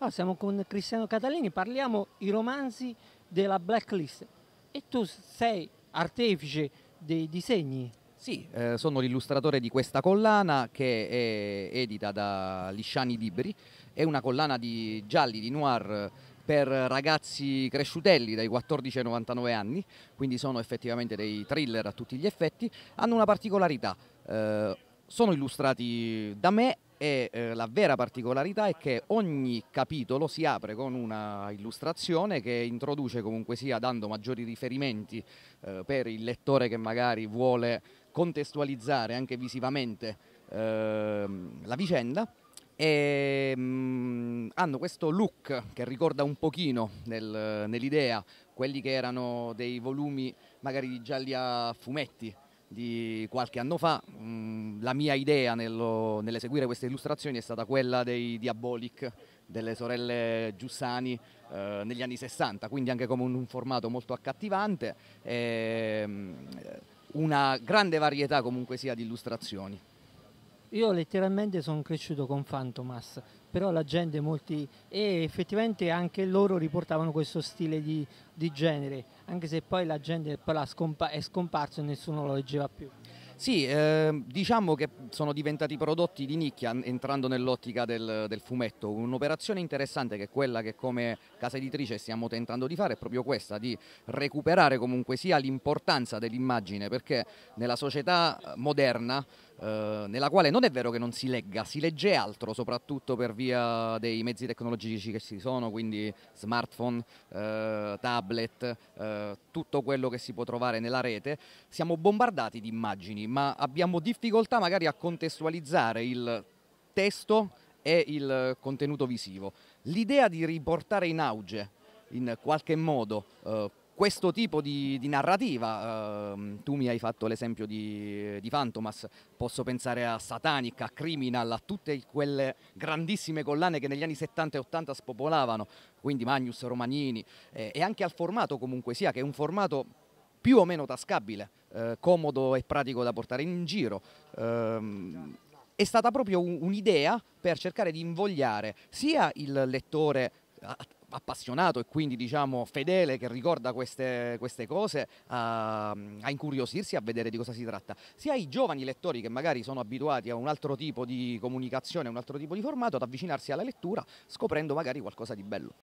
Ah, siamo con Cristiano Catalini, parliamo i romanzi della blacklist e tu sei artefice dei disegni. Sì, eh, sono l'illustratore di questa collana che è edita da Lisciani Libri, è una collana di gialli, di noir per ragazzi cresciutelli dai 14 ai 99 anni, quindi sono effettivamente dei thriller a tutti gli effetti, hanno una particolarità, eh, sono illustrati da me e eh, la vera particolarità è che ogni capitolo si apre con una illustrazione che introduce comunque sia dando maggiori riferimenti eh, per il lettore che magari vuole contestualizzare anche visivamente eh, la vicenda e mh, mm, hanno questo look che ricorda un pochino nel, nell'idea quelli che erano dei volumi magari gialli a fumetti di qualche anno fa. Mm, la mia idea nello, nell'eseguire queste illustrazioni è stata quella dei Diabolic delle sorelle Giussani eh, negli anni 60, quindi anche come un, un formato molto accattivante e ehm, una grande varietà comunque sia di illustrazioni. Io letteralmente sono cresciuto con Phantomas, però la gente molti e effettivamente anche loro riportavano questo stile di, di genere, anche se poi la gente poi scompa è scomparso e nessuno lo leggeva più. Sì, eh, diciamo che sono diventati prodotti di nicchia entrando nell'ottica del, del, fumetto. Un'operazione interessante che è quella che come casa editrice stiamo tentando di fare è proprio questa, di recuperare comunque sia l'importanza dell'immagine, perché nella società eh, moderna eh, nella quale non è vero che non si legga, si legge altro, soprattutto per via dei mezzi tecnologici che ci sono, quindi smartphone, eh, tablet, eh, tutto quello che si può trovare nella rete. Siamo bombardati di immagini, ma abbiamo difficoltà magari a contestualizzare il testo e il contenuto visivo. L'idea di riportare in auge, in qualche modo, eh, questo tipo di, di narrativa. Uh, tu mi hai fatto l'esempio di, di, Phantomas, posso pensare a Satanic, a Criminal, a tutte quelle grandissime collane che negli anni 70 e 80 spopolavano, quindi Magnus, Romanini, eh, e anche al formato comunque sia, che è un formato più o meno tascabile, eh, comodo e pratico da portare in giro. Um, è stata proprio un'idea per cercare di invogliare sia il lettore appassionato e quindi diciamo fedele che ricorda queste, queste cose a, a, incuriosirsi, a vedere di cosa si tratta, sia i giovani lettori che magari sono abituati a un altro tipo di comunicazione, un altro tipo di formato, ad avvicinarsi alla lettura scoprendo magari qualcosa di bello.